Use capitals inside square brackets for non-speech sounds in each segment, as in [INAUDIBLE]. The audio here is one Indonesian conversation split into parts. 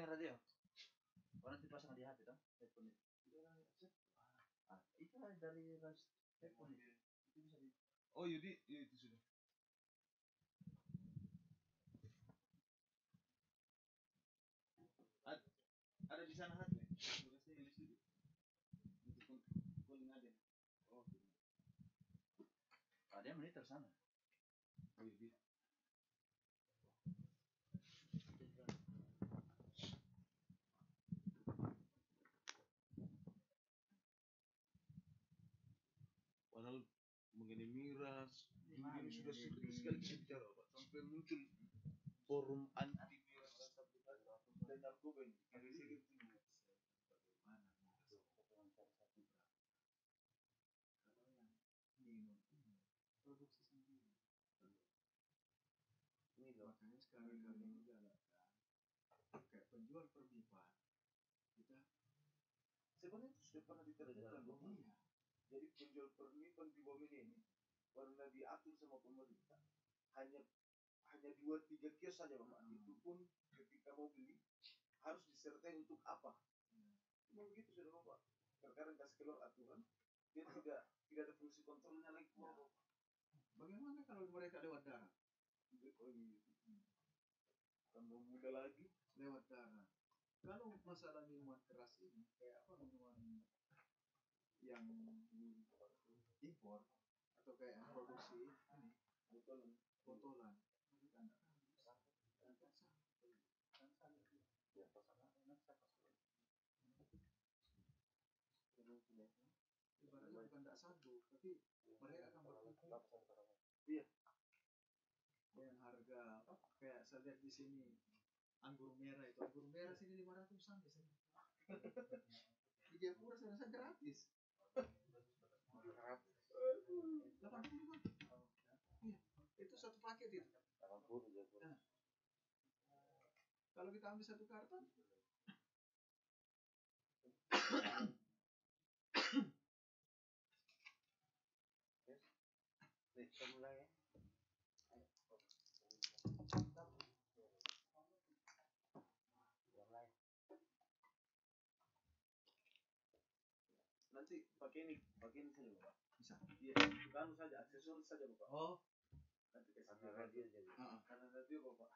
yang radio orang dipasang di HP toh handphone ah, itu orang itu dari ras itu bisa di oh Yudi iya, ya itu sudah Ad, ada di sana HP bekasnya di situ itu pun ada oh ada iya. ah, monitor sana oh Yudi iya, kesulitan sekali kita sampai muncul forum anti dan narkoba ini makanya sekarang kami menjalankan kayak penjual perempuan kita sebenarnya sudah pernah diterangkan bahwa jadi penjual perempuan di bawah ini warna diatur sama pemerintah hanya hanya dua tiga kios saja bapak hmm. itu pun ketika mau beli harus disertai untuk apa hmm. cuma begitu sudah bapak terkadang kasih keluar aturan dia tidak tidak ada fungsi kontrolnya lagi ya. bagaimana kalau mereka lewat darat tidak kalau gitu hmm. muda lagi lewat darat kalau masalah minuman keras ini kayak apa minuman yang impor atau kayak produksi ini botolan botolan iya, ibaratnya bukan tak satu tapi iya, mereka akan berpikir iya dengan harga apa kayak saya lihat di sini anggur merah itu anggur merah sini lima ratusan di sini di Jayapura saya rasa gratis delapan puluh kan iya itu satu paket itu ya? delapan puluh nah. kalau kita ambil satu karton [COUGHS] nanti pakai ini pakai ini saja bapak bisa iya bukan saja aksesoris saja bapak oh nanti kesana radio jadi uh -uh. karena radio bapak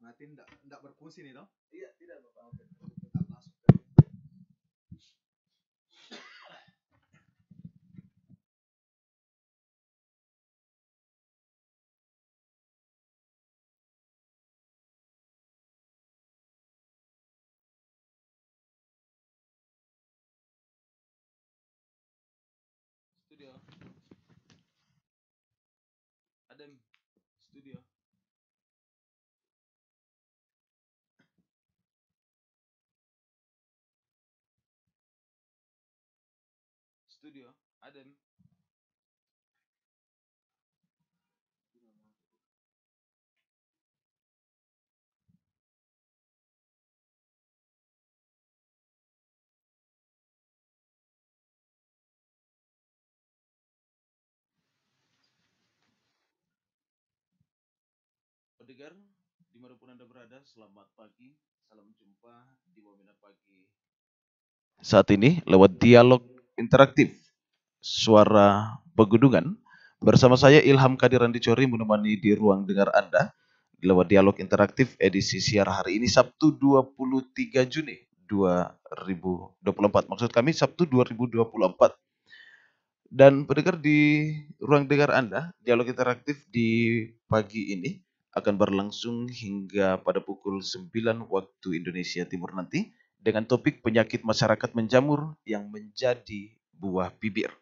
mati tidak tidak berfungsi nih dong iya tidak bapak studio Adam studio studio Adam pendengar, dimanapun Anda berada, selamat pagi. Salam jumpa di Wamena Pagi. Saat ini, lewat dialog interaktif Suara Pegunungan, bersama saya Ilham Kadirandi Dicori menemani di ruang dengar Anda lewat dialog interaktif edisi siar hari ini Sabtu 23 Juni 2024. Maksud kami Sabtu 2024 dan pendengar di ruang dengar Anda, dialog interaktif di pagi ini akan berlangsung hingga pada pukul 9 waktu Indonesia Timur nanti dengan topik penyakit masyarakat menjamur yang menjadi buah bibir.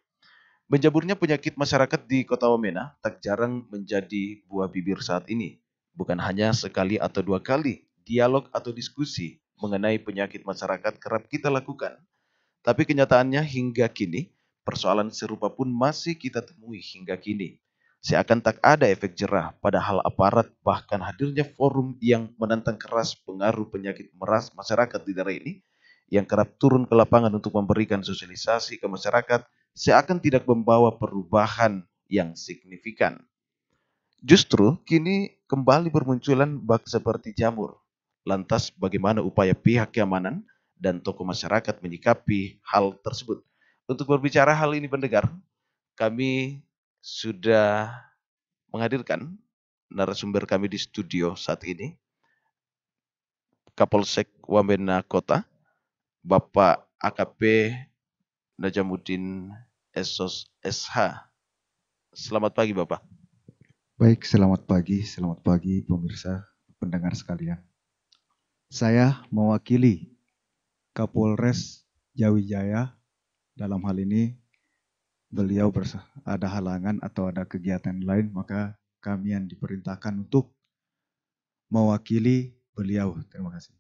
Menjamurnya penyakit masyarakat di kota Wamena tak jarang menjadi buah bibir saat ini. Bukan hanya sekali atau dua kali dialog atau diskusi mengenai penyakit masyarakat kerap kita lakukan. Tapi kenyataannya hingga kini, persoalan serupa pun masih kita temui hingga kini seakan tak ada efek jerah, padahal aparat bahkan hadirnya forum yang menantang keras pengaruh penyakit meras masyarakat di daerah ini yang kerap turun ke lapangan untuk memberikan sosialisasi ke masyarakat seakan tidak membawa perubahan yang signifikan. Justru kini kembali bermunculan bak seperti jamur. Lantas bagaimana upaya pihak keamanan dan tokoh masyarakat menyikapi hal tersebut? Untuk berbicara hal ini pendengar, kami sudah menghadirkan narasumber kami di studio saat ini. Kapolsek Wamena Kota, Bapak AKP Najamuddin Esos SH. Selamat pagi Bapak. Baik, selamat pagi. Selamat pagi pemirsa, pendengar sekalian. Saya mewakili Kapolres Jawijaya dalam hal ini beliau ada halangan atau ada kegiatan lain, maka kami yang diperintahkan untuk mewakili beliau. Terima kasih.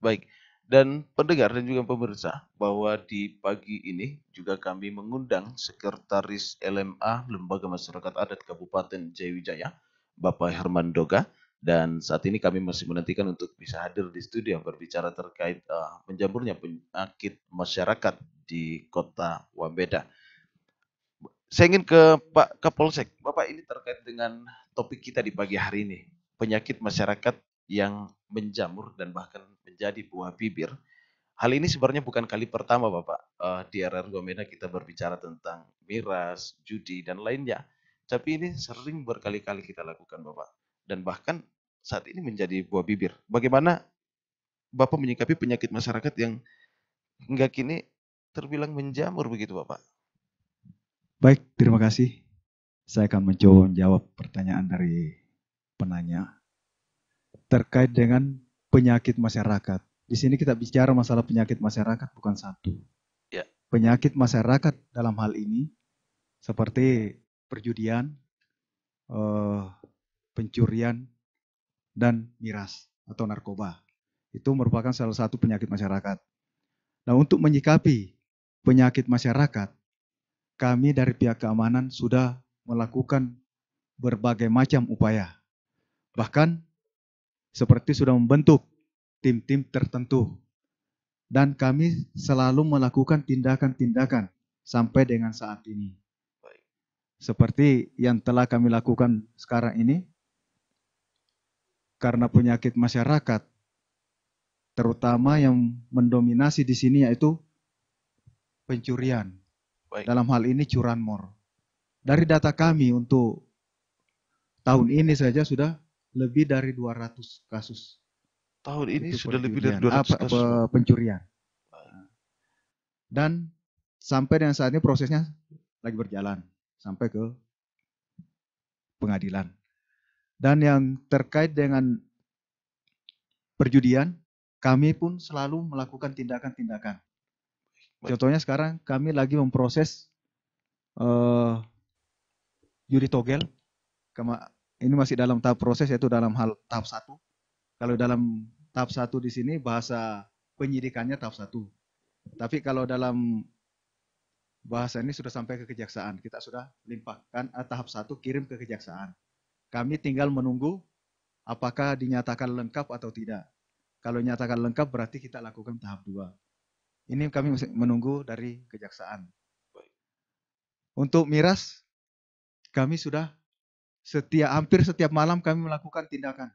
Baik. Dan pendengar dan juga pemirsa, bahwa di pagi ini juga kami mengundang Sekretaris LMA Lembaga Masyarakat Adat Kabupaten Jayawijaya, Bapak Herman Doga. Dan saat ini kami masih menantikan untuk bisa hadir di studio berbicara terkait uh, menjamurnya penyakit masyarakat di kota Wabeda. Saya ingin ke Pak Kapolsek. Bapak ini terkait dengan topik kita di pagi hari ini. Penyakit masyarakat yang menjamur dan bahkan menjadi buah bibir. Hal ini sebenarnya bukan kali pertama Bapak. Uh, di RR Gomena kita berbicara tentang miras, judi, dan lainnya. Tapi ini sering berkali-kali kita lakukan Bapak. Dan bahkan saat ini menjadi buah bibir. Bagaimana Bapak menyikapi penyakit masyarakat yang hingga kini terbilang menjamur begitu Bapak? Baik, terima kasih. Saya akan mencoba menjawab pertanyaan dari penanya terkait dengan penyakit masyarakat. Di sini kita bicara masalah penyakit masyarakat bukan satu. Ya. Penyakit masyarakat dalam hal ini seperti perjudian, eh, pencurian, dan miras atau narkoba. Itu merupakan salah satu penyakit masyarakat. Nah, untuk menyikapi penyakit masyarakat, kami dari pihak keamanan sudah melakukan berbagai macam upaya. Bahkan seperti sudah membentuk tim-tim tertentu. Dan kami selalu melakukan tindakan-tindakan sampai dengan saat ini. Seperti yang telah kami lakukan sekarang ini, karena penyakit masyarakat, terutama yang mendominasi di sini yaitu pencurian Baik. Dalam hal ini curanmor. Dari data kami untuk tahun ini saja sudah lebih dari 200 kasus. Tahun ini Itu sudah lebih dari 200 apa, kasus. Pencurian. Dan sampai dengan saat ini prosesnya lagi berjalan sampai ke pengadilan. Dan yang terkait dengan perjudian, kami pun selalu melakukan tindakan-tindakan Contohnya sekarang kami lagi memproses uh, Yuri Togel. Kema ini masih dalam tahap proses yaitu dalam hal tahap satu. Kalau dalam tahap satu di sini bahasa penyidikannya tahap satu. Tapi kalau dalam bahasa ini sudah sampai ke kejaksaan, kita sudah limpahkan uh, tahap satu kirim ke kejaksaan. Kami tinggal menunggu apakah dinyatakan lengkap atau tidak. Kalau nyatakan lengkap berarti kita lakukan tahap dua. Ini kami menunggu dari kejaksaan. Untuk miras, kami sudah setiap hampir setiap malam kami melakukan tindakan.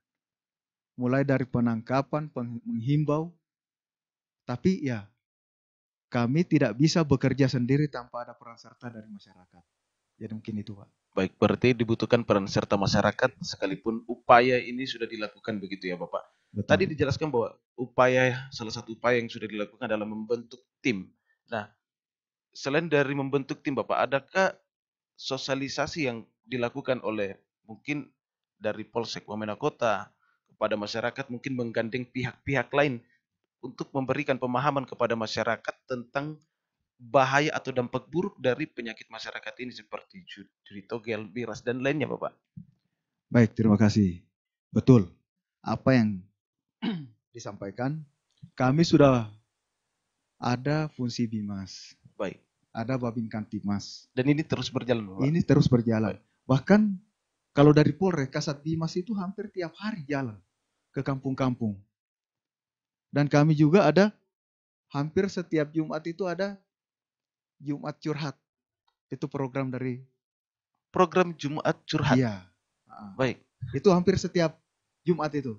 Mulai dari penangkapan, menghimbau. Tapi ya, kami tidak bisa bekerja sendiri tanpa ada peran serta dari masyarakat. Jadi ya, mungkin itu Pak. Baik, berarti dibutuhkan peran serta masyarakat sekalipun upaya ini sudah dilakukan begitu ya Bapak. Betul. Tadi dijelaskan bahwa upaya salah satu upaya yang sudah dilakukan adalah membentuk tim. Nah, selain dari membentuk tim Bapak, adakah sosialisasi yang dilakukan oleh mungkin dari Polsek Wamena Kota kepada masyarakat mungkin menggandeng pihak-pihak lain untuk memberikan pemahaman kepada masyarakat tentang bahaya atau dampak buruk dari penyakit masyarakat ini seperti judi togel, biras dan lainnya, Bapak. Baik, terima kasih. Betul. Apa yang [CLEARS THROAT] disampaikan, kami sudah ada fungsi bimas. Baik. Ada babin kantimas. Dan ini terus berjalan. Pak. Ini terus berjalan. Baik. Bahkan kalau dari Polres, Kasat Bimas itu hampir tiap hari jalan ke kampung-kampung. Dan kami juga ada hampir setiap Jumat itu ada Jumat curhat. Itu program dari program Jumat curhat. Iya. Baik. Itu hampir setiap Jumat itu.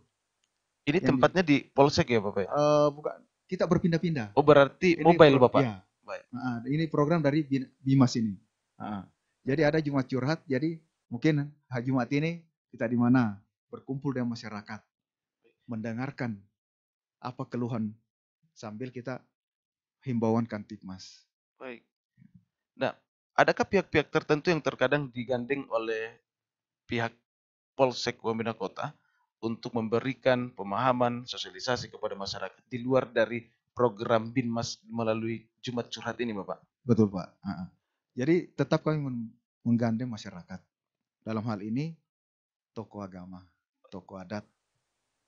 Ini tempatnya di, polsek ya Bapak? Uh, bukan, kita berpindah-pindah. Oh berarti ini mobile pro, Bapak? Ya. Baik. ini program dari Bimas ini. jadi ada Jumat curhat, jadi mungkin hari Jumat ini kita di mana? Berkumpul dengan masyarakat, mendengarkan apa keluhan sambil kita himbauan timas. Baik. Nah, adakah pihak-pihak tertentu yang terkadang digandeng oleh pihak Polsek Wamena Kota untuk memberikan pemahaman sosialisasi kepada masyarakat di luar dari program Binmas melalui Jumat Curhat ini, Bapak. Betul, Pak. Jadi tetap kami menggandeng masyarakat. Dalam hal ini toko agama, toko adat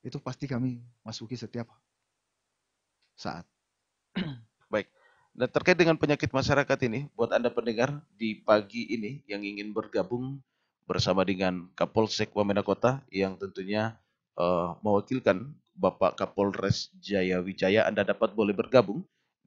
itu pasti kami masuki setiap saat. [CLEARS THROAT] Baik. Nah, terkait dengan penyakit masyarakat ini, buat Anda pendengar di pagi ini yang ingin bergabung bersama dengan Kapolsek Wamena Kota yang tentunya uh, mewakilkan Bapak Kapolres Jaya Wijaya, Anda dapat boleh bergabung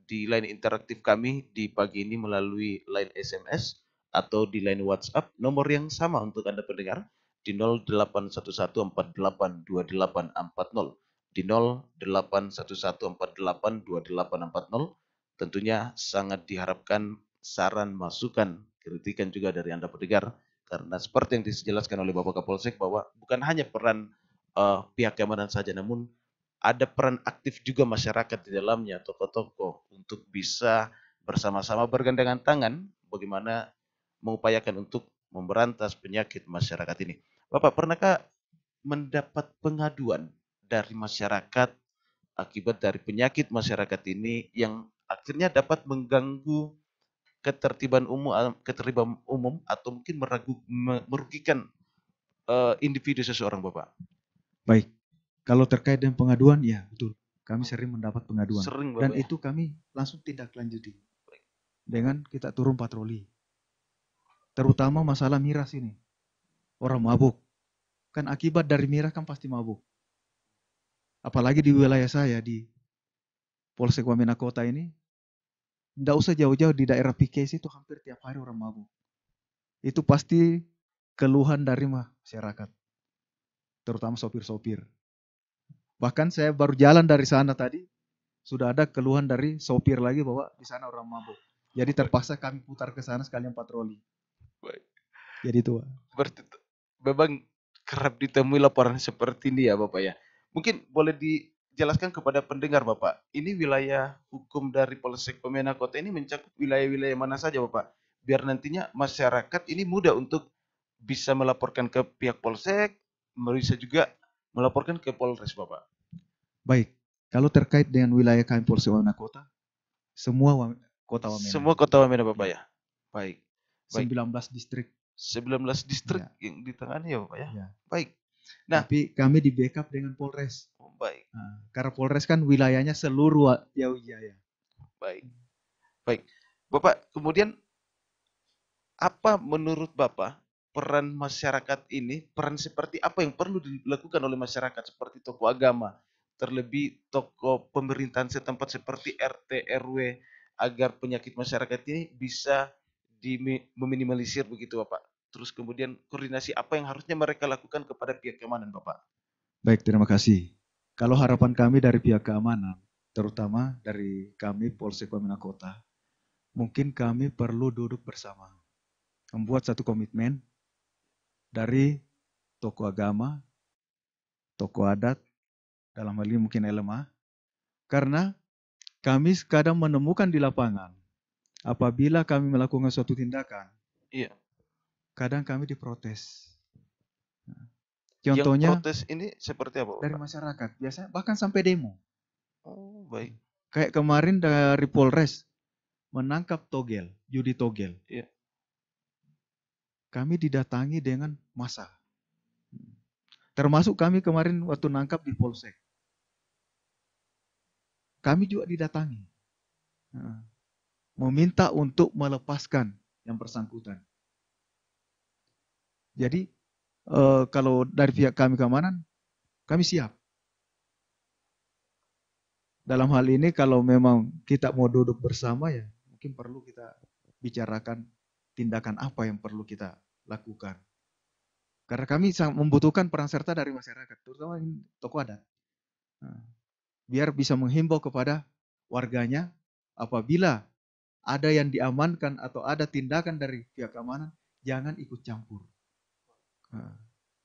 di line interaktif kami di pagi ini melalui line SMS atau di line WhatsApp nomor yang sama untuk Anda pendengar di 0811482840 di 0811482840 tentunya sangat diharapkan saran masukan kritikan juga dari Anda pendengar karena seperti yang dijelaskan oleh Bapak Kapolsek bahwa bukan hanya peran uh, pihak keamanan saja, namun ada peran aktif juga masyarakat di dalamnya, tokoh-tokoh untuk bisa bersama-sama bergandengan tangan bagaimana mengupayakan untuk memberantas penyakit masyarakat ini. Bapak, pernahkah mendapat pengaduan dari masyarakat akibat dari penyakit masyarakat ini yang akhirnya dapat mengganggu ketertiban umum ketertiban umum atau mungkin meragu, merugikan uh, individu seseorang Bapak? Baik. Kalau terkait dengan pengaduan, ya betul. Kami oh. sering mendapat pengaduan. Sering, Bapak. Dan itu kami langsung tindak lanjuti. Dengan kita turun patroli. Terutama masalah miras ini. Orang mabuk. Kan akibat dari miras kan pasti mabuk. Apalagi di wilayah saya, di Polsek Wamena Kota ini, tidak usah jauh-jauh di daerah PKS itu hampir tiap hari orang mabuk. Itu pasti keluhan dari masyarakat terutama sopir-sopir. Bahkan saya baru jalan dari sana tadi, sudah ada keluhan dari sopir lagi bahwa di sana orang mabuk. Jadi terpaksa kami putar ke sana sekalian patroli. Baik. Jadi itu. Berarti memang kerap ditemui laporan seperti ini ya Bapak ya. Mungkin boleh dijelaskan kepada pendengar Bapak, ini wilayah hukum dari Polsek Pemena Kota ini mencakup wilayah-wilayah mana saja Bapak? Biar nantinya masyarakat ini mudah untuk bisa melaporkan ke pihak Polsek bisa juga melaporkan ke Polres Bapak. Baik, kalau terkait dengan wilayah KM Polres Wamena Kota, semua kota Wamena. Semua kota Wamena Bapak ya. Baik. Baik. 19 distrik. 19 distrik ya. yang ditangani ya Bapak ya. ya. Baik. Nah, tapi kami di backup dengan Polres. Oh, baik. Nah, karena Polres kan wilayahnya seluruh ya. Baik. Baik. Bapak, kemudian apa menurut Bapak peran masyarakat ini, peran seperti apa yang perlu dilakukan oleh masyarakat seperti tokoh agama, terlebih tokoh pemerintahan setempat seperti RT RW agar penyakit masyarakat ini bisa diminimalisir meminimalisir begitu Bapak. Terus kemudian koordinasi apa yang harusnya mereka lakukan kepada pihak keamanan Bapak? Baik, terima kasih. Kalau harapan kami dari pihak keamanan, terutama dari kami Polsek Pemina Kota, mungkin kami perlu duduk bersama, membuat satu komitmen dari toko agama, toko adat, dalam hal ini mungkin LMA, karena kami kadang menemukan di lapangan apabila kami melakukan suatu tindakan, iya. kadang kami diprotes. Contohnya, Yang protes ini seperti apa? Dari masyarakat, biasanya bahkan sampai demo. Oh, baik. Kayak kemarin dari Polres menangkap Togel, judi Togel. Iya kami didatangi dengan masa, Termasuk kami kemarin waktu nangkap di Polsek. Kami juga didatangi. Nah, meminta untuk melepaskan yang bersangkutan. Jadi eh, kalau dari pihak kami keamanan, kami siap. Dalam hal ini kalau memang kita mau duduk bersama ya, mungkin perlu kita bicarakan tindakan apa yang perlu kita lakukan. Karena kami sangat membutuhkan peran serta dari masyarakat, terutama toko adat. Nah, biar bisa menghimbau kepada warganya apabila ada yang diamankan atau ada tindakan dari pihak keamanan, jangan ikut campur. Nah,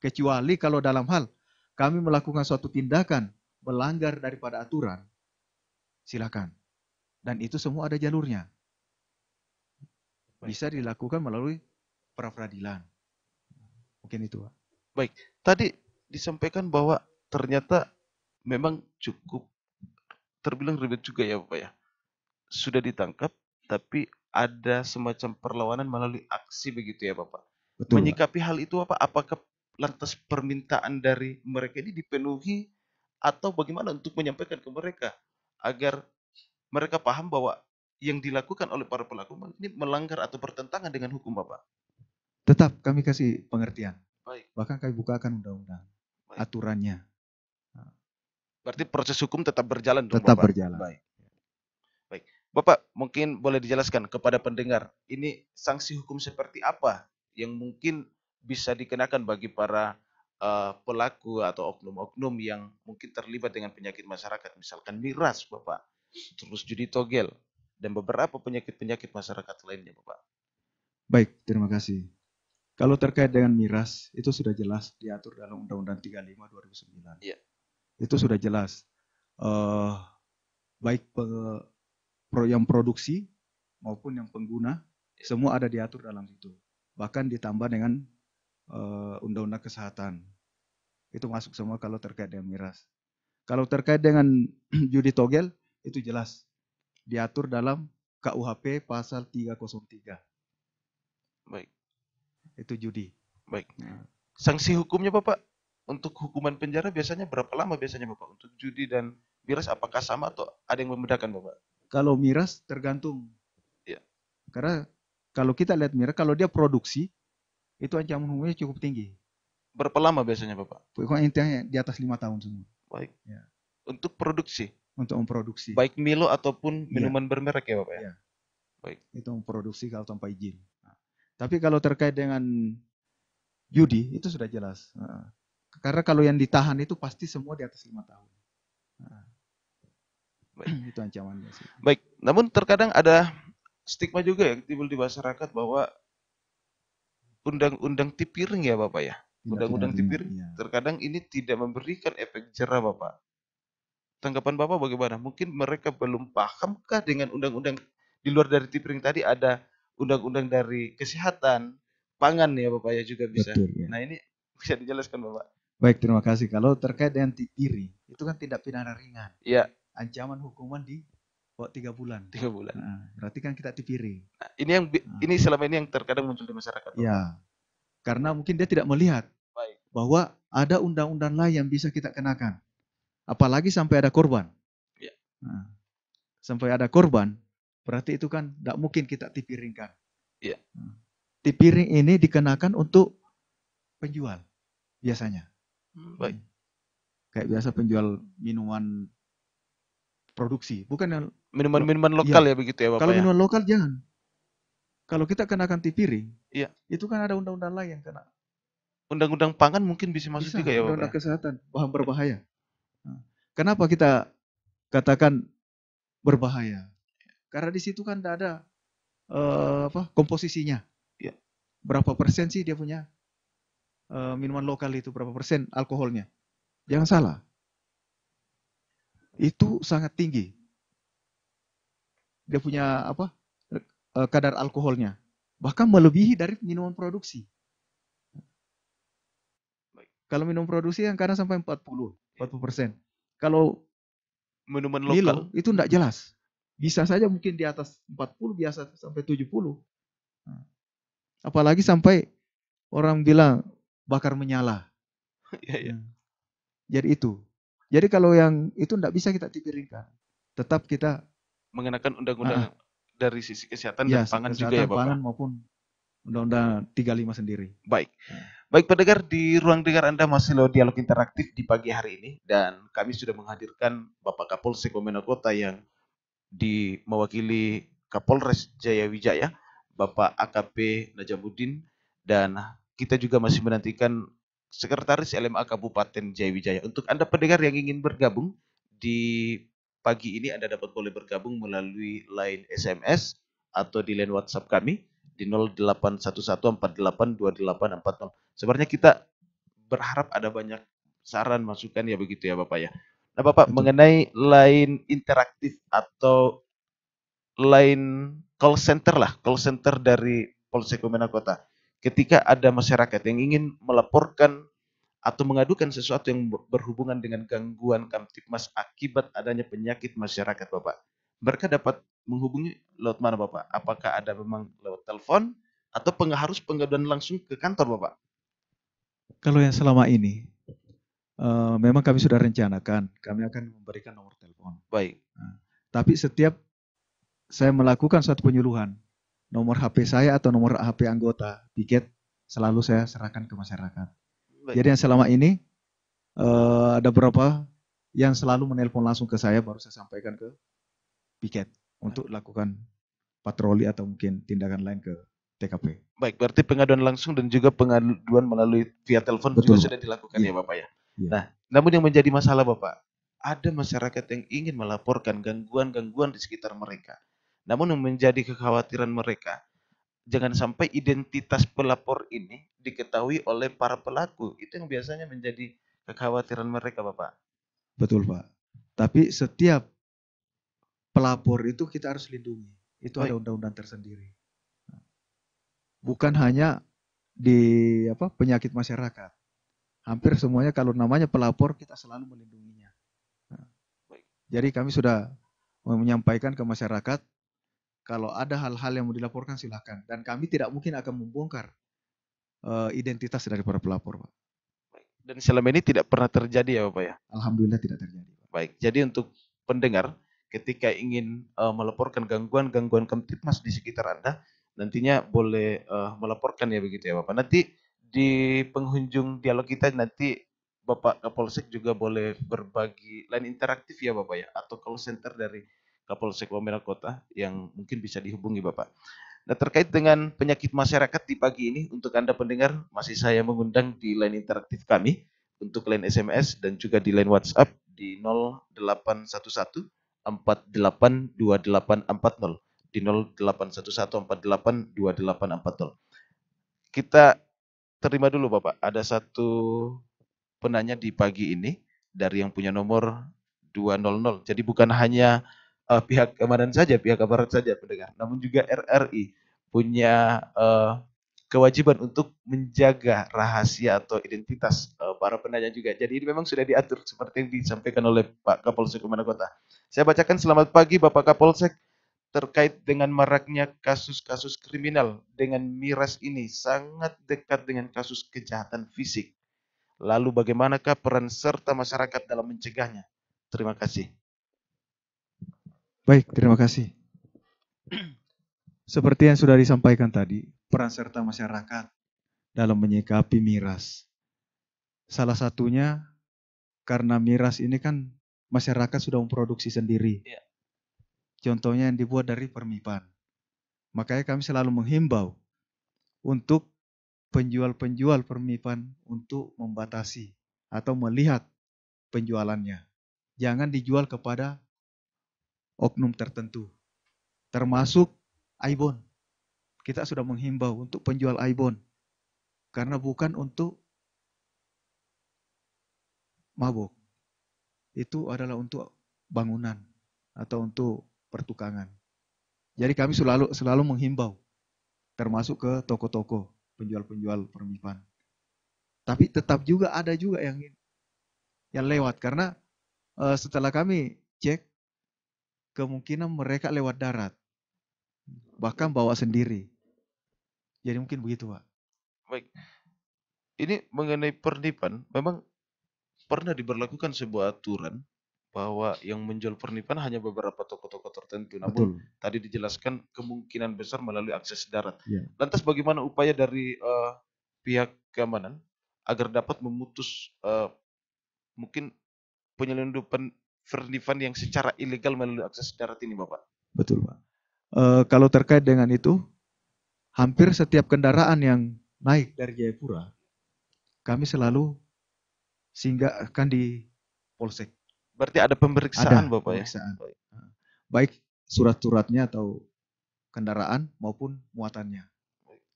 kecuali kalau dalam hal kami melakukan suatu tindakan melanggar daripada aturan, silakan. Dan itu semua ada jalurnya bisa dilakukan melalui pra peradilan. Mungkin itu, Pak. Baik, tadi disampaikan bahwa ternyata memang cukup terbilang ribet juga ya, Bapak ya. Sudah ditangkap tapi ada semacam perlawanan melalui aksi begitu ya, Bapak. Betul, Menyikapi Pak. hal itu apa? Apakah lantas permintaan dari mereka ini dipenuhi atau bagaimana untuk menyampaikan ke mereka agar mereka paham bahwa yang dilakukan oleh para pelaku ini melanggar atau bertentangan dengan hukum Bapak? Tetap kami kasih pengertian. Baik. Bahkan kami bukakan undang-undang aturannya. Berarti proses hukum tetap berjalan dong, Tetap Bapak? berjalan. Baik. Baik. Bapak, mungkin boleh dijelaskan kepada pendengar, ini sanksi hukum seperti apa yang mungkin bisa dikenakan bagi para uh, pelaku atau oknum-oknum yang mungkin terlibat dengan penyakit masyarakat, misalkan miras, Bapak, terus judi togel, dan beberapa penyakit-penyakit masyarakat lainnya, Bapak. Baik, terima kasih. Kalau terkait dengan miras, itu sudah jelas diatur dalam Undang-Undang 35 2009. Iya. Itu sudah jelas. Uh, baik pe, pro, yang produksi maupun yang pengguna, iya. semua ada diatur dalam situ. Bahkan ditambah dengan undang eh, Undang-Undang Kesehatan. Itu masuk semua kalau terkait dengan miras. Kalau terkait dengan [CLEARS THROAT] judi togel, itu jelas diatur dalam KUHP pasal 303. Baik. Itu judi. Baik. Nah. Sanksi hukumnya Bapak untuk hukuman penjara biasanya berapa lama biasanya Bapak untuk judi dan miras apakah sama atau ada yang membedakan Bapak? Kalau miras tergantung. Ya. Karena kalau kita lihat miras kalau dia produksi itu ancaman hukumnya cukup tinggi. Berapa lama biasanya Bapak? Pokoknya intinya di atas lima tahun semua. Baik. Ya untuk produksi. Untuk memproduksi. Baik Milo ataupun iya. minuman ya. bermerek ya Bapak ya? ya. Baik. Itu memproduksi kalau tanpa izin. Nah. Tapi kalau terkait dengan judi itu sudah jelas. Nah. Karena kalau yang ditahan itu pasti semua di atas lima tahun. Nah. [CLEARS THROAT] itu ancamannya sih. Baik, namun terkadang ada stigma juga yang timbul di masyarakat bahwa undang-undang tipiring ya Bapak ya. Undang-undang tipir ya. terkadang ini tidak memberikan efek jerah Bapak. Tanggapan Bapak bagaimana? Mungkin mereka belum pahamkah dengan undang-undang di luar dari tipering tadi ada undang-undang dari kesehatan, pangan ya Bapak ya juga bisa. Betul, ya. Nah ini bisa dijelaskan Bapak. Baik, terima kasih. Kalau terkait dengan tipiri, itu kan tindak pidana ringan. Iya. Ancaman hukuman di kok tiga bulan. Tiga bulan. Nah, berarti kan kita tipiri. Nah, ini yang nah. ini selama ini yang terkadang muncul di masyarakat. Bapak. Ya, karena mungkin dia tidak melihat Baik. bahwa ada undang-undang lain yang bisa kita kenakan. Apalagi sampai ada korban. Ya. Nah, sampai ada korban, berarti itu kan tidak mungkin kita tipiringkan. Ya. Nah, tipiring ini dikenakan untuk penjual biasanya. Hmm, baik. Kayak biasa penjual minuman produksi, bukan yang minuman-minuman lokal ya, ya begitu ya Bapak. Kalau ya? minuman lokal jangan. Kalau kita kenakan tipiring, ya. Itu kan ada undang-undang lain yang kena. Undang-undang pangan mungkin bisa masuk bisa, juga ya Bapak. Undang-undang ya? kesehatan, bahan berbahaya. Kenapa kita katakan berbahaya? Karena di situ kan tidak ada uh, apa komposisinya. Ya. Berapa persen sih dia punya uh, minuman lokal itu berapa persen alkoholnya? Jangan salah. Itu sangat tinggi. Dia punya apa? Uh, kadar alkoholnya bahkan melebihi dari minuman produksi. Kalau minum produksi yang kadang sampai 40, 40 persen. Kalau minuman lokal Milo, itu tidak jelas. Bisa saja mungkin di atas 40 biasa sampai 70. Nah, apalagi sampai orang bilang bakar menyala. [LAUGHS] ya, ya. Jadi itu. Jadi kalau yang itu tidak bisa kita tipiringkan. Tetap kita mengenakan undang-undang dari sisi kesehatan ya, dan iya, pangan juga ya Bapak. pangan maupun undang-undang 35 sendiri. Baik. Nah. Baik pendengar, di ruang dengar Anda masih lo dialog interaktif di pagi hari ini dan kami sudah menghadirkan Bapak Kapolsek Wamena Kota yang di mewakili Kapolres Jaya Wijaya, Bapak AKP Najamuddin dan kita juga masih menantikan Sekretaris LMA Kabupaten Jaya Wijaya. Untuk Anda pendengar yang ingin bergabung di pagi ini Anda dapat boleh bergabung melalui line SMS atau di line WhatsApp kami di 0811482840. Sebenarnya kita berharap ada banyak saran masukan ya begitu ya Bapak ya. Nah Bapak Betul. mengenai lain interaktif atau lain call center lah, call center dari Polsek Wamena Kota. Ketika ada masyarakat yang ingin melaporkan atau mengadukan sesuatu yang berhubungan dengan gangguan Kamtipmas akibat adanya penyakit masyarakat Bapak. Mereka dapat menghubungi lewat mana Bapak? Apakah ada memang lewat telepon atau harus pengaduan langsung ke kantor Bapak? Kalau yang selama ini, uh, memang kami sudah rencanakan, kami akan memberikan nomor telepon. Baik. Nah, tapi setiap saya melakukan suatu penyuluhan, nomor HP saya atau nomor HP anggota piket selalu saya serahkan ke masyarakat. Baik. Jadi yang selama ini uh, ada berapa yang selalu menelpon langsung ke saya baru saya sampaikan ke piket untuk lakukan patroli atau mungkin tindakan lain ke TKP. Baik, berarti pengaduan langsung dan juga pengaduan melalui via telepon Betul. juga sudah dilakukan ya, ya Bapak ya. ya. Nah, namun yang menjadi masalah Bapak, ada masyarakat yang ingin melaporkan gangguan-gangguan di sekitar mereka. Namun yang menjadi kekhawatiran mereka, jangan sampai identitas pelapor ini diketahui oleh para pelaku. Itu yang biasanya menjadi kekhawatiran mereka, Bapak. Betul, Pak. Tapi setiap pelapor itu kita harus lindungi. Itu Baik. ada undang-undang tersendiri bukan hanya di apa penyakit masyarakat. Hampir semuanya kalau namanya pelapor kita selalu melindunginya. Nah, jadi kami sudah menyampaikan ke masyarakat kalau ada hal-hal yang mau dilaporkan silahkan dan kami tidak mungkin akan membongkar uh, identitas dari para pelapor, Pak. Dan selama ini tidak pernah terjadi ya, Bapak ya? Alhamdulillah tidak terjadi. Baik. Jadi untuk pendengar ketika ingin uh, melaporkan gangguan-gangguan kemtipmas di sekitar Anda, nantinya boleh uh, melaporkan ya begitu ya Bapak. Nanti di penghujung dialog kita nanti Bapak Kapolsek juga boleh berbagi line interaktif ya Bapak ya atau call center dari Kapolsek Wamena Kota yang mungkin bisa dihubungi Bapak. Nah terkait dengan penyakit masyarakat di pagi ini untuk Anda pendengar masih saya mengundang di line interaktif kami untuk line SMS dan juga di line WhatsApp di 0811 482840 di 0811482840. Kita terima dulu Bapak, ada satu penanya di pagi ini dari yang punya nomor 200. Jadi bukan hanya uh, pihak keamanan saja, pihak aparat saja pendengar, namun juga RRI punya uh, kewajiban untuk menjaga rahasia atau identitas uh, para penanya juga. Jadi ini memang sudah diatur seperti yang disampaikan oleh Pak Kapolsek Rumah Kota. Saya bacakan selamat pagi Bapak Kapolsek terkait dengan maraknya kasus-kasus kriminal dengan miras ini sangat dekat dengan kasus kejahatan fisik. Lalu bagaimanakah peran serta masyarakat dalam mencegahnya? Terima kasih. Baik, terima kasih. [CLEARS THROAT] Seperti yang sudah disampaikan tadi, peran serta masyarakat dalam menyikapi miras. Salah satunya karena miras ini kan masyarakat sudah memproduksi sendiri. Yeah Contohnya yang dibuat dari permipan. Makanya kami selalu menghimbau untuk penjual-penjual permipan untuk membatasi atau melihat penjualannya. Jangan dijual kepada oknum tertentu. Termasuk Aibon. Kita sudah menghimbau untuk penjual Aibon. Karena bukan untuk mabuk. Itu adalah untuk bangunan atau untuk pertukangan. Jadi kami selalu selalu menghimbau termasuk ke toko-toko penjual-penjual permipan. Tapi tetap juga ada juga yang yang lewat karena uh, setelah kami cek kemungkinan mereka lewat darat bahkan bawa sendiri. Jadi mungkin begitu, Pak. Baik. Ini mengenai pernipan, memang pernah diberlakukan sebuah aturan bahwa yang menjual pernipan hanya beberapa toko-toko tertentu. Namun Betul. tadi dijelaskan kemungkinan besar melalui akses darat. Ya. Lantas bagaimana upaya dari uh, pihak keamanan agar dapat memutus uh, mungkin penyelundupan pernipan yang secara ilegal melalui akses darat ini, Bapak? Betul, Pak. Uh, kalau terkait dengan itu, hampir setiap kendaraan yang naik dari Jayapura, kami selalu singgahkan di Polsek Berarti ada pemeriksaan ada, Bapak ya? pemeriksaan. ya? Baik surat-suratnya atau kendaraan maupun muatannya.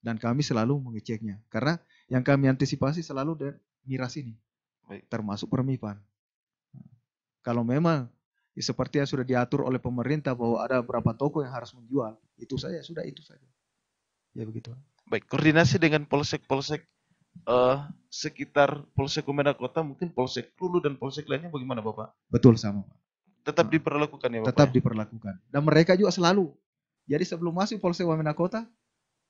Dan kami selalu mengeceknya. Karena yang kami antisipasi selalu dari miras ini. Baik. Termasuk permipan. Kalau memang ya seperti yang sudah diatur oleh pemerintah bahwa ada berapa toko yang harus menjual, itu saja, sudah itu saja. Ya begitu. Baik, koordinasi dengan polsek-polsek uh, sekitar Polsek Komenda Kota mungkin Polsek Tulu dan Polsek lainnya bagaimana Bapak? Betul sama Pak. Tetap diperlakukan ya Bapak? Tetap ya? diperlakukan. Dan mereka juga selalu. Jadi sebelum masuk Polsek Wamena Kota,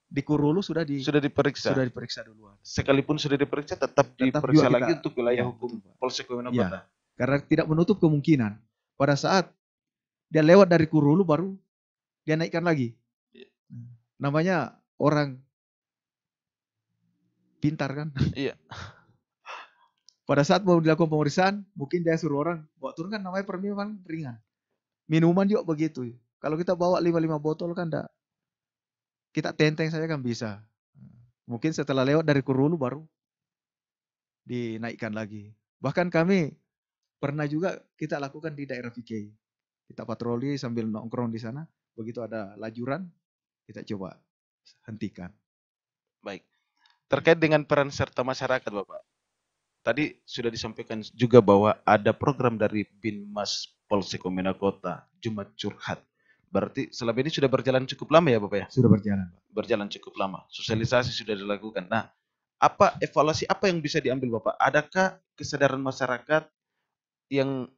di Kurulu sudah di sudah diperiksa sudah diperiksa duluan sekalipun sudah diperiksa tetap, tetap diperiksa kita, lagi untuk wilayah ya, hukum Polsek Wamena ya, karena tidak menutup kemungkinan pada saat dia lewat dari Kurulu baru dia naikkan lagi ya. namanya orang pintar kan. Iya. [LAUGHS] Pada saat mau dilakukan pemeriksaan, mungkin dia suruh orang bawa turun kan namanya permintaan ringan. Minuman juga begitu. Kalau kita bawa 5-5 botol kan enggak. Kita tenteng saja kan bisa. Mungkin setelah lewat dari Kurulu baru dinaikkan lagi. Bahkan kami pernah juga kita lakukan di daerah VK. Kita patroli sambil nongkrong di sana. Begitu ada lajuran, kita coba hentikan. Baik. Terkait dengan peran serta masyarakat, Bapak. Tadi sudah disampaikan juga bahwa ada program dari Binmas Polsek Komina Kota, Jumat Curhat. Berarti selama ini sudah berjalan cukup lama ya Bapak ya? Sudah berjalan. Berjalan cukup lama. Sosialisasi sudah dilakukan. Nah, apa evaluasi apa yang bisa diambil Bapak? Adakah kesadaran masyarakat yang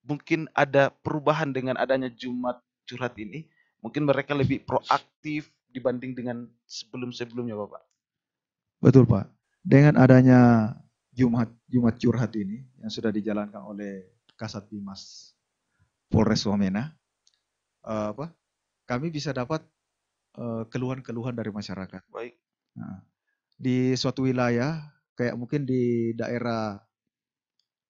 mungkin ada perubahan dengan adanya Jumat Curhat ini? Mungkin mereka lebih proaktif dibanding dengan sebelum-sebelumnya Bapak? Betul Pak. Dengan adanya Jumat Jumat curhat ini yang sudah dijalankan oleh Kasat Bimas Polres Wamena, uh, apa? Kami bisa dapat eh, keluhan-keluhan dari masyarakat. Baik. Nah, di suatu wilayah kayak mungkin di daerah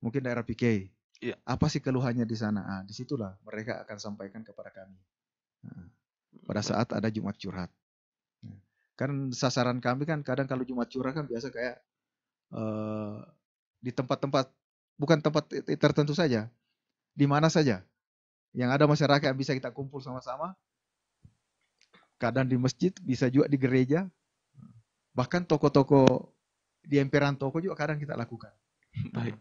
mungkin daerah PK. Iya. Apa sih keluhannya di sana? Nah, disitulah mereka akan sampaikan kepada kami. Nah, pada saat ada Jumat curhat. Kan sasaran kami kan kadang kalau Jumat curah kan biasa kayak uh, di tempat-tempat bukan tempat tertentu saja, di mana saja yang ada masyarakat yang bisa kita kumpul sama-sama. Kadang di masjid, bisa juga di gereja, bahkan toko-toko di emperan toko juga kadang kita lakukan. [LAUGHS] Baik.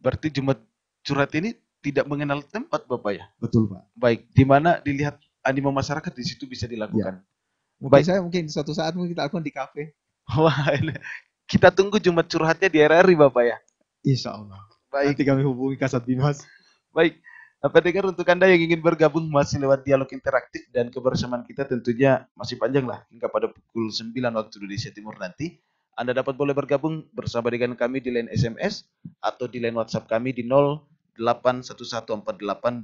Berarti Jumat curhat ini tidak mengenal tempat Bapak ya? Betul Pak. Baik, di mana dilihat animo masyarakat di situ bisa dilakukan. Ya. Mungkin Baik. saya mungkin suatu saat mungkin kita akan di kafe. [LAUGHS] Wah, kita tunggu Jumat curhatnya di RRI Bapak ya. Insya Allah. Baik. Nanti kami hubungi Kasat Bimas. Baik. Apa dengar untuk Anda yang ingin bergabung masih lewat dialog interaktif dan kebersamaan kita tentunya masih panjang lah hingga pada pukul 9 waktu Indonesia Timur nanti. Anda dapat boleh bergabung bersama dengan kami di line SMS atau di line WhatsApp kami di 0811482840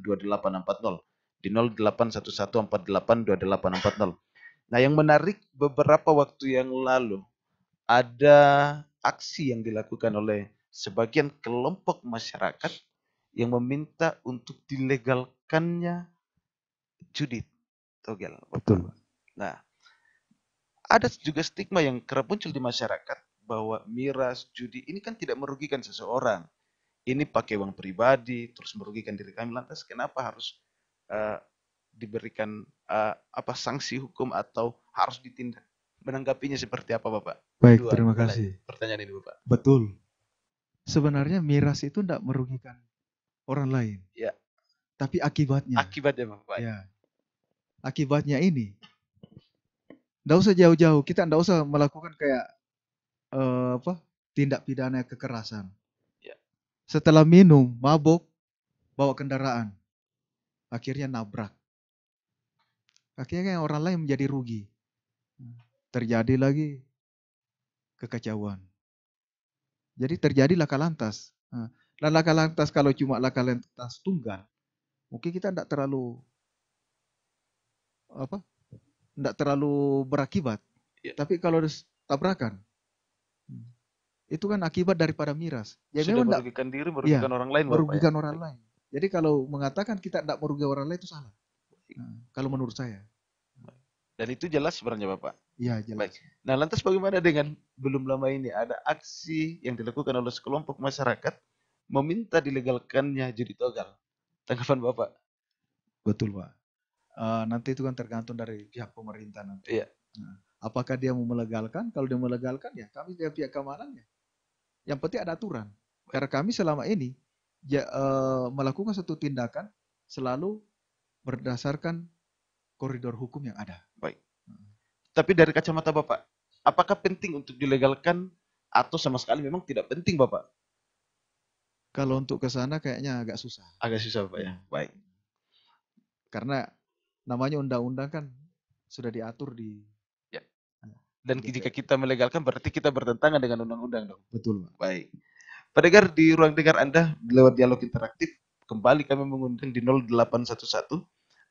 di 0811482840. Nah, yang menarik beberapa waktu yang lalu ada aksi yang dilakukan oleh sebagian kelompok masyarakat yang meminta untuk dilegalkannya judi togel. Betul. Nah, ada juga stigma yang kerap muncul di masyarakat bahwa miras judi ini kan tidak merugikan seseorang. Ini pakai uang pribadi terus merugikan diri kami lantas kenapa harus uh, diberikan uh, apa sanksi hukum atau harus ditindak? Menanggapinya seperti apa, Bapak? Baik, Dua, terima kasih. Pertanyaan ini, Bapak. Betul. Sebenarnya miras itu tidak merugikan orang lain. Ya. Tapi akibatnya. Akibatnya, Bapak. Ya. Akibatnya ini. Tidak usah jauh-jauh. Kita tidak usah melakukan kayak uh, apa tindak pidana kekerasan. Ya. Setelah minum, mabuk, bawa kendaraan. Akhirnya nabrak. Akhirnya orang lain menjadi rugi. Terjadi lagi kekacauan. Jadi terjadi laka lantas. Dan nah, laka lantas kalau cuma laka lantas tunggal, mungkin kita tidak terlalu apa? Tidak terlalu berakibat. Ya. Tapi kalau tabrakan, hmm, itu kan akibat daripada miras. ya Sudah memang merugikan enggak, diri, merugikan ya, orang lain. Ya? Merugikan ya? orang lain. Jadi kalau mengatakan kita tidak merugikan orang lain itu salah. Hmm. kalau menurut saya. Dan itu jelas sebenarnya Bapak. Iya, jelas. Baik. Nah, lantas bagaimana dengan belum lama ini ada aksi yang dilakukan oleh sekelompok masyarakat meminta dilegalkannya judi togal. Tanggapan Bapak? Betul, Pak. Uh, nanti itu kan tergantung dari pihak pemerintah nanti. Iya. Nah, apakah dia mau melegalkan? Kalau dia melegalkan ya kami dari pihak keamanannya. Yang penting ada aturan. Karena kami selama ini ya, uh, melakukan satu tindakan selalu berdasarkan koridor hukum yang ada. Baik. Hmm. Tapi dari kacamata Bapak, apakah penting untuk dilegalkan atau sama sekali memang tidak penting Bapak? Kalau untuk ke sana kayaknya agak susah. Agak susah Bapak ya. Iya. Baik. Karena namanya undang-undang kan sudah diatur di ya. Nah, Dan DPR. Gitu. jika kita melegalkan berarti kita bertentangan dengan undang-undang dong. Betul, Pak. Baik. Pendengar di ruang dengar Anda lewat dialog interaktif Kembali kami mengundang di 0811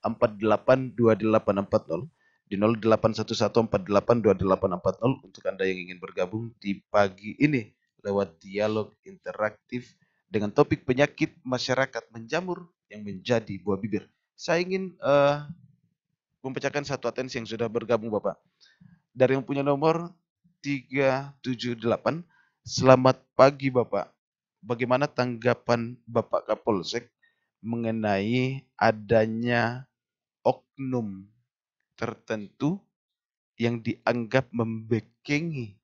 482840 di 0811482840 untuk Anda yang ingin bergabung di pagi ini lewat dialog interaktif dengan topik penyakit masyarakat menjamur yang menjadi buah bibir. Saya ingin uh, memecahkan satu atensi yang sudah bergabung Bapak. Dari yang punya nomor 378. Selamat pagi Bapak bagaimana tanggapan Bapak Kapolsek mengenai adanya oknum tertentu yang dianggap membekengi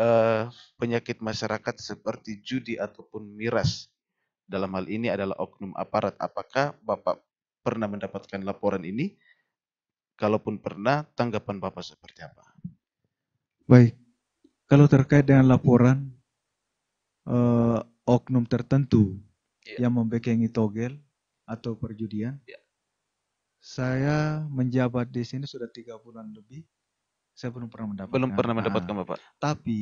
uh, penyakit masyarakat seperti judi ataupun miras. Dalam hal ini adalah oknum aparat. Apakah Bapak pernah mendapatkan laporan ini? Kalaupun pernah, tanggapan Bapak seperti apa? Baik, kalau terkait dengan laporan, eh, oknum tertentu yeah. yang membekengi togel atau perjudian. Yeah. Saya menjabat di sini sudah tiga bulan lebih. Saya belum pernah mendapatkan. Belum pernah ah. mendapatkan, nah, Bapak. Tapi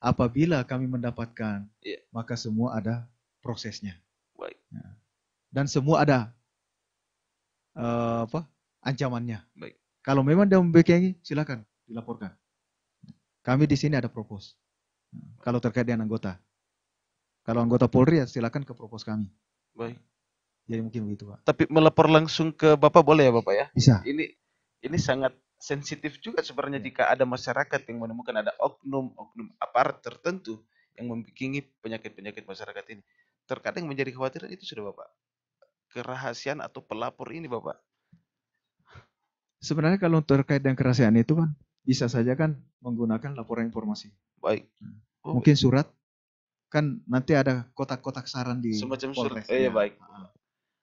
apabila kami mendapatkan, yeah. maka semua ada prosesnya. Baik. Ya. dan semua ada uh, apa? ancamannya. Baik. Kalau memang dia membekengi, silakan dilaporkan. Kami di sini ada propos. Ya. Kalau terkait dengan anggota. Kalau anggota Polri ya silakan ke propos kami. Baik. Jadi mungkin begitu Pak. Tapi melapor langsung ke Bapak boleh ya Bapak ya? Bisa. Ini ini sangat sensitif juga sebenarnya ya. jika ada masyarakat yang menemukan ada oknum-oknum aparat tertentu yang membikini penyakit-penyakit masyarakat ini. Terkadang menjadi khawatiran itu sudah Bapak. Kerahasiaan atau pelapor ini Bapak. Sebenarnya kalau terkait dengan kerahasiaan itu kan bisa saja kan menggunakan laporan informasi. Baik. Oh, Mungkin surat kan nanti ada kotak-kotak saran di semacam surat. Eh, ya, baik.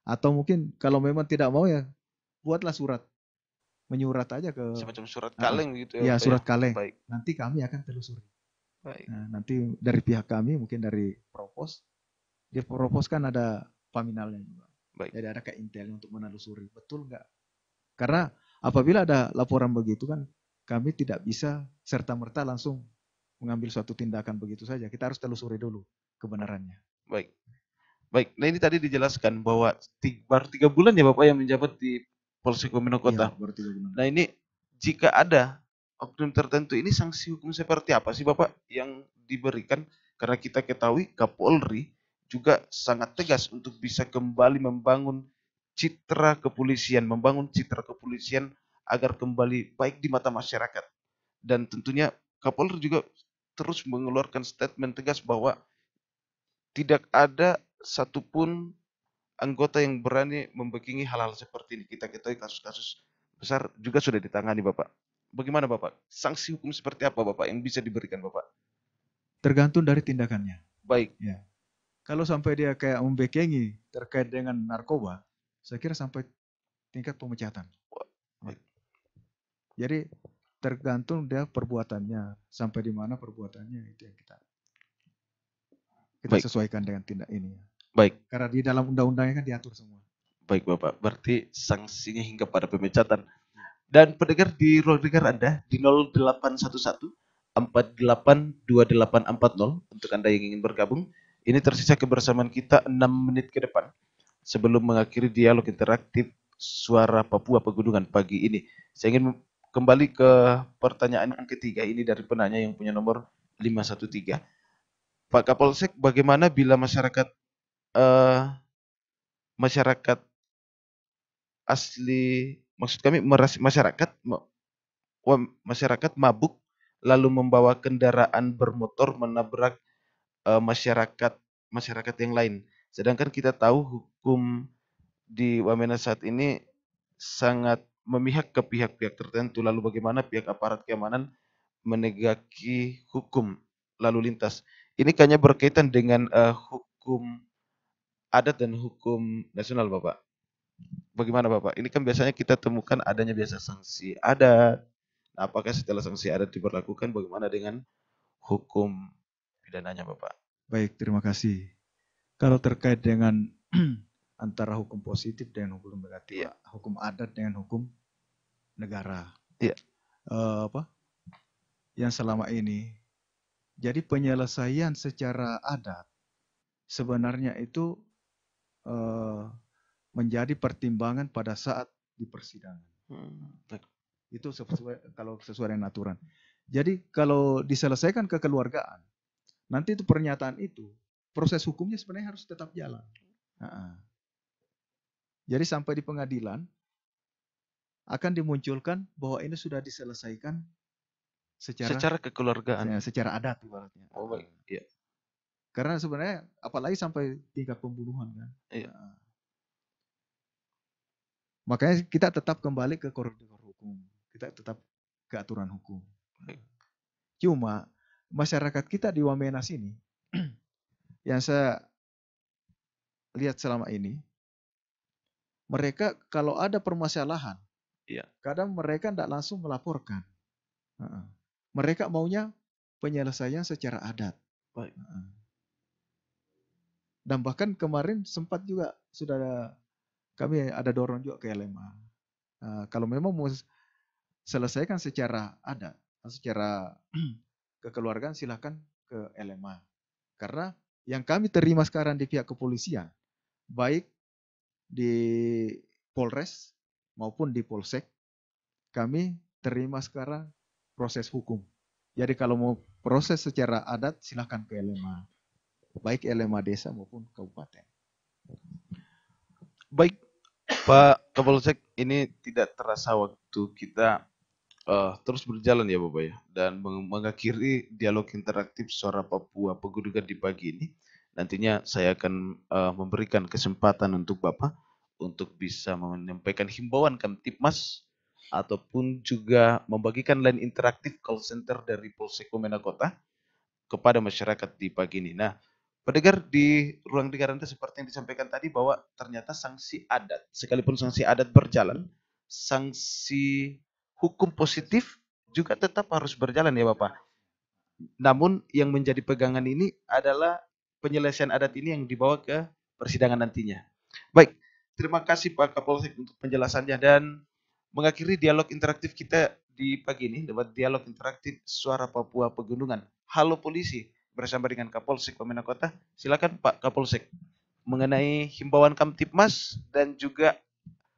Atau mungkin kalau memang tidak mau ya buatlah surat menyurat aja ke semacam surat kaleng uh, gitu ya. Iya, ya, surat kaleng. Baik. Nanti kami akan telusuri. Baik. Nah, nanti dari pihak kami mungkin dari propos dia propos kan ada paminalnya juga. Baik. Jadi ada kayak intel untuk menelusuri betul nggak? Karena apabila ada laporan begitu kan kami tidak bisa serta merta langsung mengambil suatu tindakan begitu saja. Kita harus telusuri dulu kebenarannya. Baik. Baik, nah ini tadi dijelaskan bahwa tiga, baru tiga bulan ya Bapak yang menjabat di Polsek Komino iya, Kota. Ya, baru bulan. Nah ini jika ada oknum tertentu ini sanksi hukum seperti apa sih Bapak yang diberikan? Karena kita ketahui Kapolri juga sangat tegas untuk bisa kembali membangun citra kepolisian, membangun citra kepolisian agar kembali baik di mata masyarakat. Dan tentunya Kapolri juga terus mengeluarkan statement tegas bahwa tidak ada satupun anggota yang berani membekingi hal-hal seperti ini. Kita ketahui kasus-kasus besar juga sudah ditangani, Bapak. Bagaimana, Bapak? Sanksi hukum seperti apa, Bapak, yang bisa diberikan, Bapak? Tergantung dari tindakannya. Baik. Ya. Kalau sampai dia kayak membekingi terkait dengan narkoba, saya kira sampai tingkat pemecatan. Baik. Jadi tergantung dia perbuatannya sampai di mana perbuatannya itu yang kita kita Baik. sesuaikan dengan tindak ini. Ya. Baik. Karena di dalam undang-undangnya kan diatur semua. Baik Bapak, berarti sanksinya hingga pada pemecatan. Dan pendengar di ruang dengar Anda di 0811 untuk Anda yang ingin bergabung. Ini tersisa kebersamaan kita enam menit ke depan sebelum mengakhiri dialog interaktif Suara Papua Pegunungan pagi ini. Saya ingin kembali ke pertanyaan yang ketiga ini dari penanya yang punya nomor 513. Pak Kapolsek, bagaimana bila masyarakat uh, masyarakat asli maksud kami masyarakat masyarakat mabuk lalu membawa kendaraan bermotor menabrak uh, masyarakat masyarakat yang lain. Sedangkan kita tahu hukum di Wamena saat ini sangat memihak ke pihak-pihak tertentu, lalu bagaimana pihak aparat keamanan menegaki hukum lalu lintas. Ini kayaknya berkaitan dengan uh, hukum adat dan hukum nasional, Bapak. Bagaimana, Bapak? Ini kan biasanya kita temukan adanya biasa sanksi adat. Nah, apakah setelah sanksi adat diberlakukan, bagaimana dengan hukum pidananya, Bapak? Baik, terima kasih. Kalau terkait dengan [CLEARS THROAT] antara hukum positif dengan hukum negatif, yeah. hukum adat dengan hukum negara. Yeah. Iya. Uh, apa? Yang selama ini. Jadi penyelesaian secara adat sebenarnya itu uh, menjadi pertimbangan pada saat di persidangan. Hmm. Itu sesuai kalau sesuai dengan aturan. Jadi kalau diselesaikan kekeluargaan, nanti itu pernyataan itu proses hukumnya sebenarnya harus tetap jalan. -uh. Jadi sampai di pengadilan akan dimunculkan bahwa ini sudah diselesaikan secara secara kekeluargaan, secara adat ibaratnya. Oh ah. iya. Karena sebenarnya apalagi sampai tingkat pembunuhan kan. Iya. Ah. makanya kita tetap kembali ke koridor hukum. Kita tetap ke aturan hukum. Baik. Cuma masyarakat kita di Wamena sini [CLEARS THROAT] yang saya lihat selama ini mereka kalau ada permasalahan, ya. kadang mereka tidak langsung melaporkan. Uh-uh. Mereka maunya penyelesaian secara adat. Baik. Uh-uh. Dan bahkan kemarin sempat juga sudah ada, kami ada dorong juga ke LMA. Uh, nah, kalau memang mau selesaikan secara adat, secara [CLEARS THROAT] kekeluargaan silahkan ke LMA. Karena yang kami terima sekarang di pihak kepolisian, baik di Polres maupun di Polsek kami terima sekarang proses hukum. Jadi kalau mau proses secara adat silahkan ke LMA, baik LMA desa maupun kabupaten. Baik Pak Kapolsek, ini tidak terasa waktu kita uh, terus berjalan ya Bapak ya dan meng mengakhiri dialog interaktif suara Papua Pegunungan di pagi ini. Nantinya saya akan uh, memberikan kesempatan untuk Bapak untuk bisa menyampaikan himbauan ke Tipmas ataupun juga membagikan line interaktif call center dari Polsek Pemena Kota kepada masyarakat di pagi ini. Nah, pendengar di ruang dengar Anda seperti yang disampaikan tadi bahwa ternyata sanksi adat, sekalipun sanksi adat berjalan, sanksi hukum positif juga tetap harus berjalan ya Bapak. Namun yang menjadi pegangan ini adalah penyelesaian adat ini yang dibawa ke persidangan nantinya. Baik, terima kasih Pak Kapolsek untuk penjelasannya dan mengakhiri dialog interaktif kita di pagi ini debat dialog interaktif Suara Papua Pegunungan. Halo polisi bersama dengan Kapolsek Pemena Kota. Silakan Pak Kapolsek mengenai himbauan Kamtipmas dan juga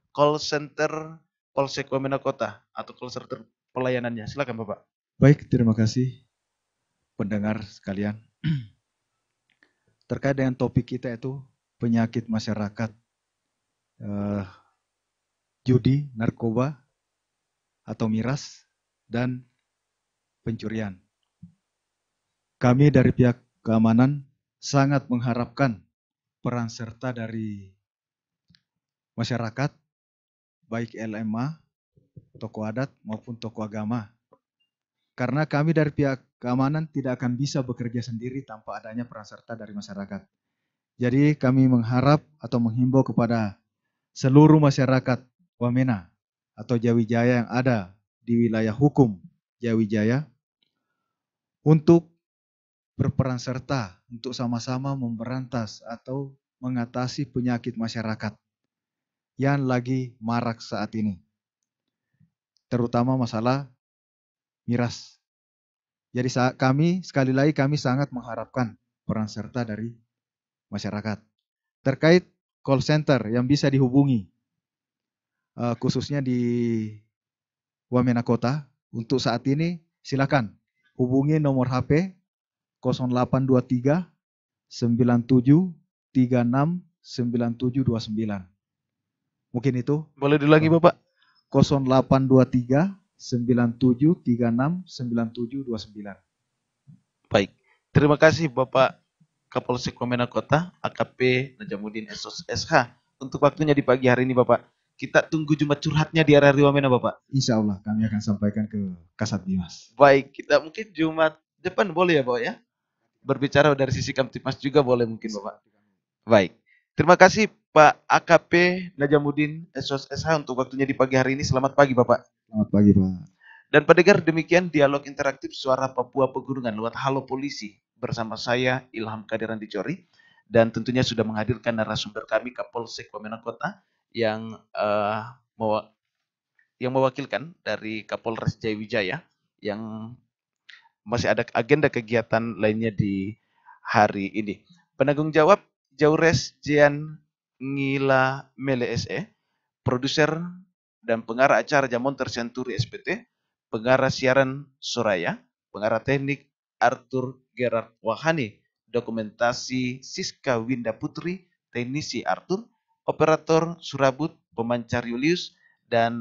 call center Polsek Wamena Kota atau call center pelayanannya. Silakan Bapak. Baik, terima kasih pendengar sekalian. [CLEARS THROAT] terkait dengan topik kita itu penyakit masyarakat, eh, judi, narkoba, atau miras, dan pencurian. Kami dari pihak keamanan sangat mengharapkan peran serta dari masyarakat, baik LMA, tokoh adat maupun tokoh agama. Karena kami dari pihak keamanan tidak akan bisa bekerja sendiri tanpa adanya peran serta dari masyarakat. Jadi kami mengharap atau menghimbau kepada seluruh masyarakat Wamena atau Jawijaya yang ada di wilayah hukum Jawijaya untuk berperan serta untuk sama-sama memberantas atau mengatasi penyakit masyarakat yang lagi marak saat ini. Terutama masalah miras. Jadi saat kami, sekali lagi kami sangat mengharapkan peran serta dari masyarakat. Terkait call center yang bisa dihubungi, eh, khususnya di Wamena Kota, untuk saat ini silakan hubungi nomor HP 0823 97 36 9729. Mungkin itu. Boleh diulangi Bapak? 0823 9736 9729. Baik. Terima kasih Bapak Kapolsek Wamena Kota AKP Najamudin SOS SH untuk waktunya di pagi hari ini Bapak. Kita tunggu Jumat curhatnya di RRI Wamena Bapak. Insya Allah kami akan sampaikan ke Kasat Dimas. Baik, kita mungkin Jumat depan boleh ya Bapak ya? Berbicara dari sisi Kamtipmas juga boleh mungkin Bapak. Baik. Terima kasih Pak AKP Najamudin SOS SH untuk waktunya di pagi hari ini. Selamat pagi Bapak. Selamat pagi Pak. Dan pendengar demikian dialog interaktif suara Papua Pegunungan lewat Halo Polisi bersama saya Ilham Kadiran Dicori dan tentunya sudah menghadirkan narasumber kami Kapolsek Wamena Kota yang uh, mewa yang mewakilkan dari Kapolres Jaya yang masih ada agenda kegiatan lainnya di hari ini. Penanggung jawab Jaures Jian Ngila Mele SE, produser dan pengarah acara Jamon Tersenturi SPT, pengarah siaran Soraya, pengarah teknik Arthur Gerard Wahani, dokumentasi Siska Winda Putri, teknisi Arthur, operator Surabut, pemancar Julius, dan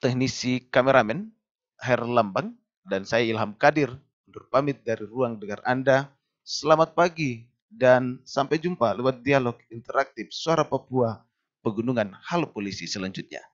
teknisi kameramen Her Lambang dan saya Ilham Kadir, undur pamit dari ruang dengar Anda. Selamat pagi dan sampai jumpa lewat dialog interaktif Suara Papua pegunungan Halo Polisi selanjutnya.